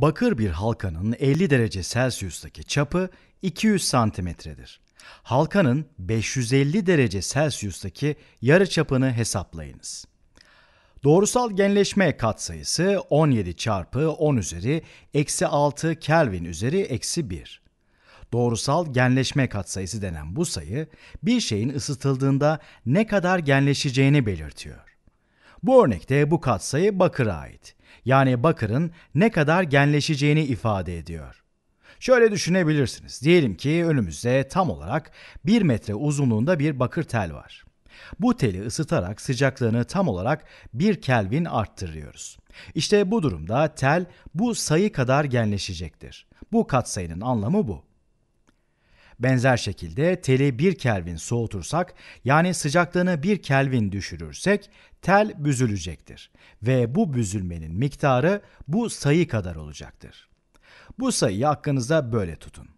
Bakır bir halkanın 50 derece Celsius'taki çapı 200 santimetredir. Halkanın 550 derece Celsius'taki yarı çapını hesaplayınız. Doğrusal genleşme katsayısı 17 çarpı 10 üzeri eksi 6 Kelvin üzeri eksi 1. Doğrusal genleşme katsayısı denen bu sayı bir şeyin ısıtıldığında ne kadar genleşeceğini belirtiyor. Bu örnekte bu katsayı bakıra ait yani bakırın ne kadar genleşeceğini ifade ediyor. Şöyle düşünebilirsiniz. Diyelim ki önümüzde tam olarak 1 metre uzunluğunda bir bakır tel var. Bu teli ısıtarak sıcaklığını tam olarak 1 Kelvin arttırıyoruz. İşte bu durumda tel bu sayı kadar genleşecektir. Bu katsayının anlamı bu. Benzer şekilde teli 1 Kelvin soğutursak yani sıcaklığını 1 Kelvin düşürürsek tel büzülecektir ve bu büzülmenin miktarı bu sayı kadar olacaktır. Bu sayıyı aklınıza böyle tutun.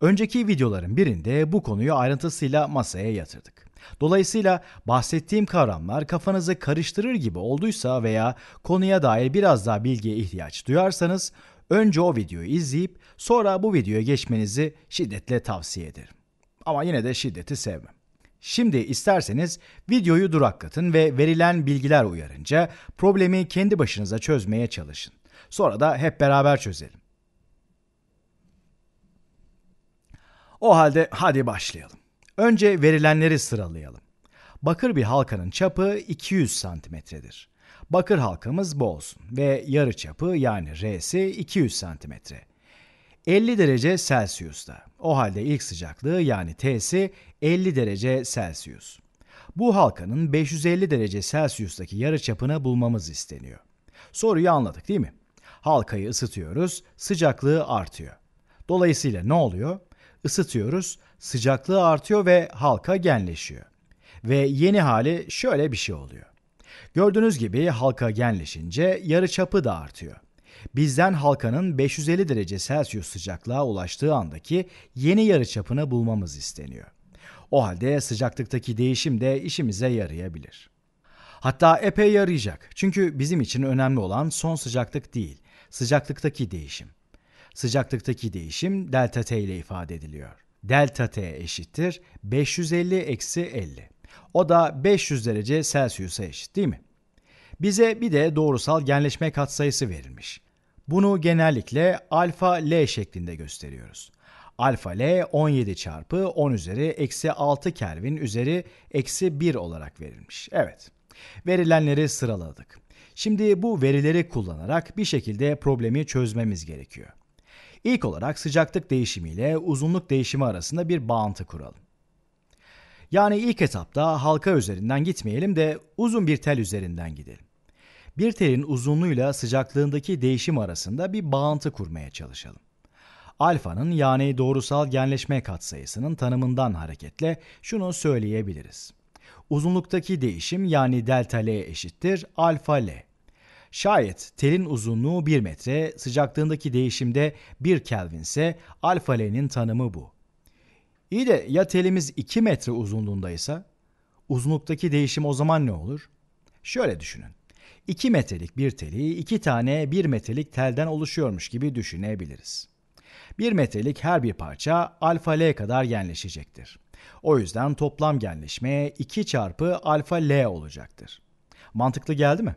Önceki videoların birinde bu konuyu ayrıntısıyla masaya yatırdık. Dolayısıyla bahsettiğim kavramlar kafanızı karıştırır gibi olduysa veya konuya dair biraz daha bilgiye ihtiyaç duyarsanız Önce o videoyu izleyip sonra bu videoya geçmenizi şiddetle tavsiye ederim. Ama yine de şiddeti sevmem. Şimdi isterseniz videoyu duraklatın ve verilen bilgiler uyarınca problemi kendi başınıza çözmeye çalışın. Sonra da hep beraber çözelim. O halde hadi başlayalım. Önce verilenleri sıralayalım. Bakır bir halkanın çapı 200 santimetredir. Bakır halkamız bu olsun ve yarı çapı yani R'si 200 cm. 50 derece Celsius'ta. O halde ilk sıcaklığı yani T'si 50 derece Celsius. Bu halkanın 550 derece Celsius'taki yarı çapını bulmamız isteniyor. Soruyu anladık değil mi? Halkayı ısıtıyoruz, sıcaklığı artıyor. Dolayısıyla ne oluyor? Isıtıyoruz, sıcaklığı artıyor ve halka genleşiyor. Ve yeni hali şöyle bir şey oluyor. Gördüğünüz gibi halka genleşince yarı çapı da artıyor. Bizden halkanın 550 derece Celsius sıcaklığa ulaştığı andaki yeni yarı çapını bulmamız isteniyor. O halde sıcaklıktaki değişim de işimize yarayabilir. Hatta epey yarayacak. Çünkü bizim için önemli olan son sıcaklık değil, sıcaklıktaki değişim. Sıcaklıktaki değişim delta T ile ifade ediliyor. Delta T eşittir 550 eksi 50. O da 500 derece Celsius'a eşit değil mi? Bize bir de doğrusal genleşme katsayısı verilmiş. Bunu genellikle alfa L şeklinde gösteriyoruz. Alfa L 17 çarpı 10 üzeri eksi 6 Kelvin üzeri eksi 1 olarak verilmiş. Evet. Verilenleri sıraladık. Şimdi bu verileri kullanarak bir şekilde problemi çözmemiz gerekiyor. İlk olarak sıcaklık değişimi ile uzunluk değişimi arasında bir bağıntı kuralım. Yani ilk etapta halka üzerinden gitmeyelim de uzun bir tel üzerinden gidelim. Bir telin uzunluğuyla sıcaklığındaki değişim arasında bir bağıntı kurmaya çalışalım. Alfanın yani doğrusal genleşme katsayısının tanımından hareketle şunu söyleyebiliriz. Uzunluktaki değişim yani delta L eşittir alfa L. Şayet telin uzunluğu 1 metre, sıcaklığındaki değişimde 1 Kelvin ise alfa L'nin tanımı bu. İyi de ya telimiz 2 metre uzunluğundaysa uzunluktaki değişim o zaman ne olur? Şöyle düşünün. 2 metrelik bir teli 2 tane 1 metrelik telden oluşuyormuş gibi düşünebiliriz. 1 metrelik her bir parça alfa L kadar genleşecektir. O yüzden toplam genleşme 2 çarpı alfa L olacaktır. Mantıklı geldi mi?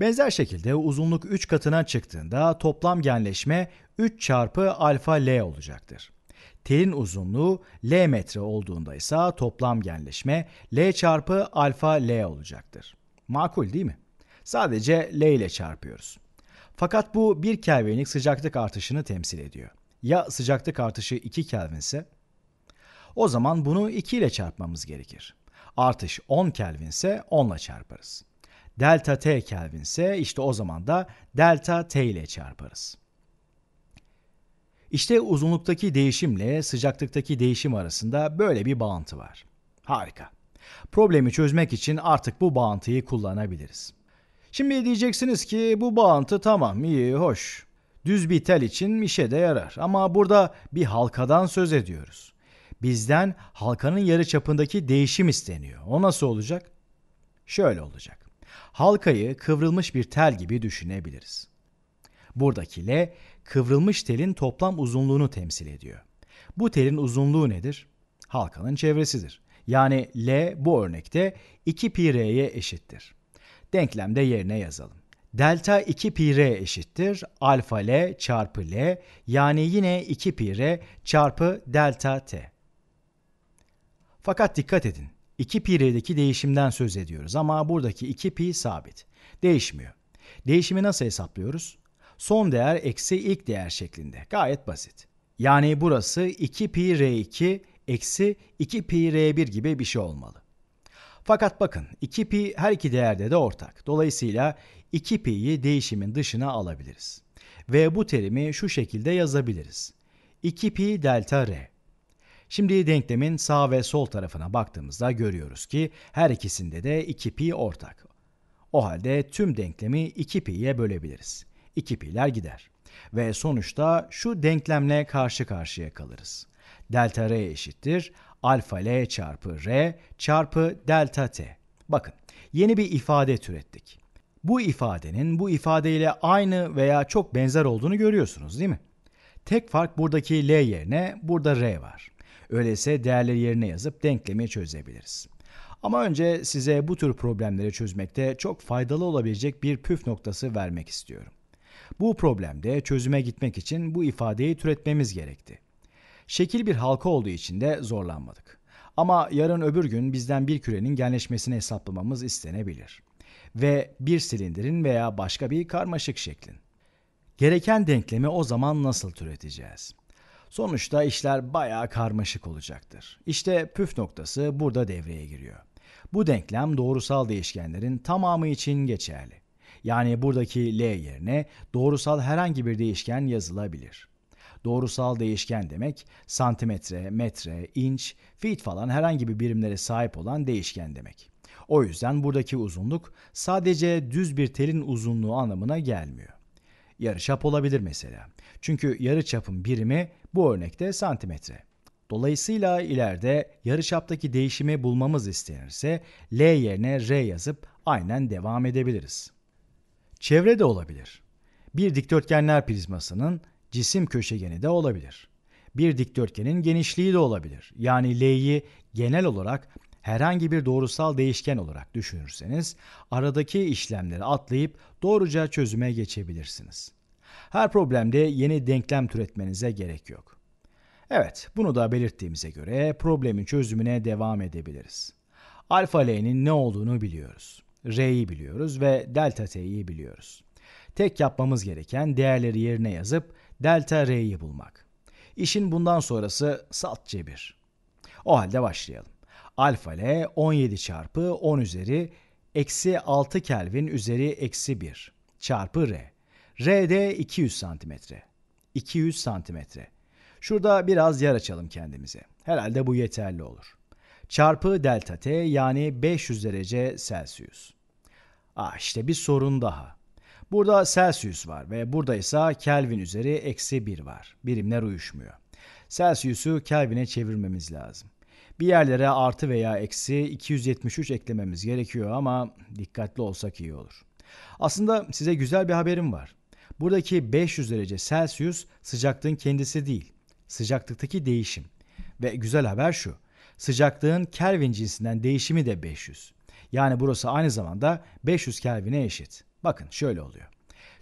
Benzer şekilde uzunluk 3 katına çıktığında toplam genleşme 3 çarpı alfa L olacaktır telin uzunluğu L metre olduğunda ise toplam genleşme L çarpı alfa L olacaktır. Makul değil mi? Sadece L ile çarpıyoruz. Fakat bu 1 Kelvinlik sıcaklık artışını temsil ediyor. Ya sıcaklık artışı 2 Kelvin ise? O zaman bunu 2 ile çarpmamız gerekir. Artış 10 Kelvin ise 10 ile çarparız. Delta T Kelvin ise işte o zaman da delta T ile çarparız. İşte uzunluktaki değişimle sıcaklıktaki değişim arasında böyle bir bağıntı var. Harika. Problemi çözmek için artık bu bağıntıyı kullanabiliriz. Şimdi diyeceksiniz ki bu bağıntı tamam iyi hoş. Düz bir tel için işe de yarar ama burada bir halkadan söz ediyoruz. Bizden halkanın yarı çapındaki değişim isteniyor. O nasıl olacak? Şöyle olacak. Halkayı kıvrılmış bir tel gibi düşünebiliriz. Buradaki L kıvrılmış telin toplam uzunluğunu temsil ediyor. Bu telin uzunluğu nedir? Halkanın çevresidir. Yani L bu örnekte 2 pi r'ye eşittir. Denklemde yerine yazalım. Delta 2 pi r eşittir alfa L çarpı L yani yine 2 pi r çarpı delta t. Fakat dikkat edin 2 pi r'deki değişimden söz ediyoruz ama buradaki 2 pi sabit. Değişmiyor. Değişimi nasıl hesaplıyoruz? son değer eksi ilk değer şeklinde. Gayet basit. Yani burası 2 pi r2 eksi 2 pi r1 gibi bir şey olmalı. Fakat bakın 2 pi her iki değerde de ortak. Dolayısıyla 2 pi'yi değişimin dışına alabiliriz. Ve bu terimi şu şekilde yazabiliriz. 2 pi delta r. Şimdi denklemin sağ ve sol tarafına baktığımızda görüyoruz ki her ikisinde de 2 pi ortak. O halde tüm denklemi 2 pi'ye bölebiliriz iki piler gider. Ve sonuçta şu denklemle karşı karşıya kalırız. Delta R eşittir alfa L çarpı R çarpı delta T. Bakın yeni bir ifade türettik. Bu ifadenin bu ifadeyle aynı veya çok benzer olduğunu görüyorsunuz değil mi? Tek fark buradaki L yerine burada R var. Öyleyse değerleri yerine yazıp denklemi çözebiliriz. Ama önce size bu tür problemleri çözmekte çok faydalı olabilecek bir püf noktası vermek istiyorum. Bu problemde çözüme gitmek için bu ifadeyi türetmemiz gerekti. Şekil bir halka olduğu için de zorlanmadık. Ama yarın öbür gün bizden bir kürenin genleşmesini hesaplamamız istenebilir. Ve bir silindirin veya başka bir karmaşık şeklin. Gereken denklemi o zaman nasıl türeteceğiz? Sonuçta işler bayağı karmaşık olacaktır. İşte püf noktası burada devreye giriyor. Bu denklem doğrusal değişkenlerin tamamı için geçerli. Yani buradaki L yerine doğrusal herhangi bir değişken yazılabilir. Doğrusal değişken demek santimetre, metre, inç, feet falan herhangi bir birimlere sahip olan değişken demek. O yüzden buradaki uzunluk sadece düz bir telin uzunluğu anlamına gelmiyor. Yarıçap olabilir mesela. Çünkü yarıçapın birimi bu örnekte santimetre. Dolayısıyla ileride yarıçaptaki değişimi bulmamız istenirse L yerine R yazıp aynen devam edebiliriz. Çevre de olabilir. Bir dikdörtgenler prizmasının cisim köşegeni de olabilir. Bir dikdörtgenin genişliği de olabilir. Yani L'yi genel olarak herhangi bir doğrusal değişken olarak düşünürseniz aradaki işlemleri atlayıp doğruca çözüme geçebilirsiniz. Her problemde yeni denklem türetmenize gerek yok. Evet, bunu da belirttiğimize göre problemin çözümüne devam edebiliriz. Alfa L'nin ne olduğunu biliyoruz. R'yi biliyoruz ve delta T'yi biliyoruz. Tek yapmamız gereken değerleri yerine yazıp delta R'yi bulmak. İşin bundan sonrası salt cebir. O halde başlayalım. Alfa L 17 çarpı 10 üzeri eksi 6 Kelvin üzeri eksi 1 çarpı R. R de 200 santimetre. 200 santimetre. Şurada biraz yer açalım kendimize. Herhalde bu yeterli olur çarpı delta T yani 500 derece Celsius. Ah işte bir sorun daha. Burada Celsius var ve burada ise Kelvin üzeri eksi 1 var. Birimler uyuşmuyor. Celsius'u Kelvin'e çevirmemiz lazım. Bir yerlere artı veya eksi 273 eklememiz gerekiyor ama dikkatli olsak iyi olur. Aslında size güzel bir haberim var. Buradaki 500 derece Celsius sıcaklığın kendisi değil, sıcaklıktaki değişim. Ve güzel haber şu, Sıcaklığın Kelvin cinsinden değişimi de 500. Yani burası aynı zamanda 500 Kelvin'e eşit. Bakın şöyle oluyor.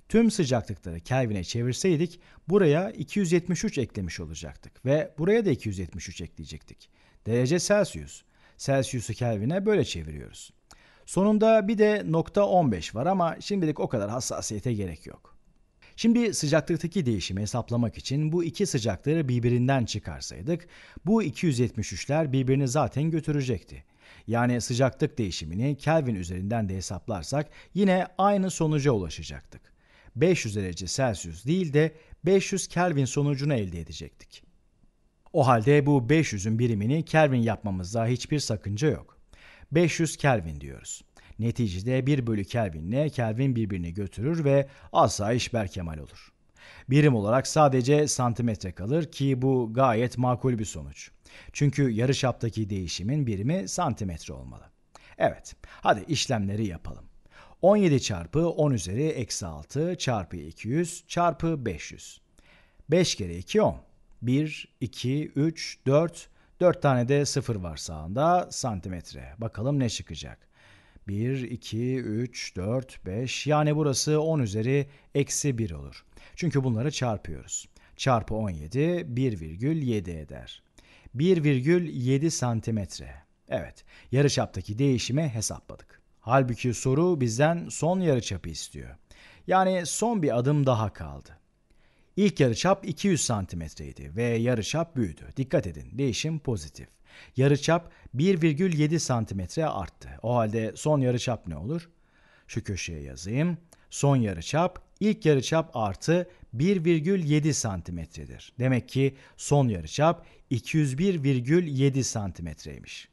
Tüm sıcaklıkları Kelvin'e çevirseydik buraya 273 eklemiş olacaktık ve buraya da 273 ekleyecektik. Derece Celsius. Celsius'u Kelvin'e böyle çeviriyoruz. Sonunda bir de nokta 15 var ama şimdilik o kadar hassasiyete gerek yok. Şimdi sıcaklıktaki değişimi hesaplamak için bu iki sıcaklığı birbirinden çıkarsaydık bu 273'ler birbirini zaten götürecekti. Yani sıcaklık değişimini Kelvin üzerinden de hesaplarsak yine aynı sonuca ulaşacaktık. 500 derece Celsius değil de 500 Kelvin sonucunu elde edecektik. O halde bu 500'ün birimini Kelvin yapmamızda hiçbir sakınca yok. 500 Kelvin diyoruz. Neticede 1 bölü Kelvin'le Kelvin birbirini götürür ve asayiş berkemal olur. Birim olarak sadece santimetre kalır ki bu gayet makul bir sonuç. Çünkü yarıçaptaki değişimin birimi santimetre olmalı. Evet, hadi işlemleri yapalım. 17 çarpı 10 üzeri eksi 6 çarpı 200 çarpı 500. 5 kere 2 10. 1, 2, 3, 4, 4 tane de 0 var sağında santimetre. Bakalım ne çıkacak. 1, 2, 3, 4, 5 yani burası 10 üzeri eksi 1 olur. Çünkü bunları çarpıyoruz. Çarpı 17 1,7 eder. 1,7 santimetre. Evet yarıçaptaki değişimi hesapladık. Halbuki soru bizden son yarıçapı istiyor. Yani son bir adım daha kaldı. İlk yarıçap 200 santimetreydi ve yarıçap büyüdü. Dikkat edin değişim pozitif. Yarıçap 1,7 santimetre arttı. O halde son yarıçap ne olur? Şu köşeye yazayım. Son yarıçap ilk yarıçap artı 1,7 santimetredir. Demek ki son yarıçap 201,7 santimetreymiş.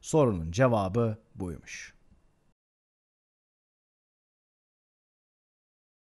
Sorunun cevabı buymuş.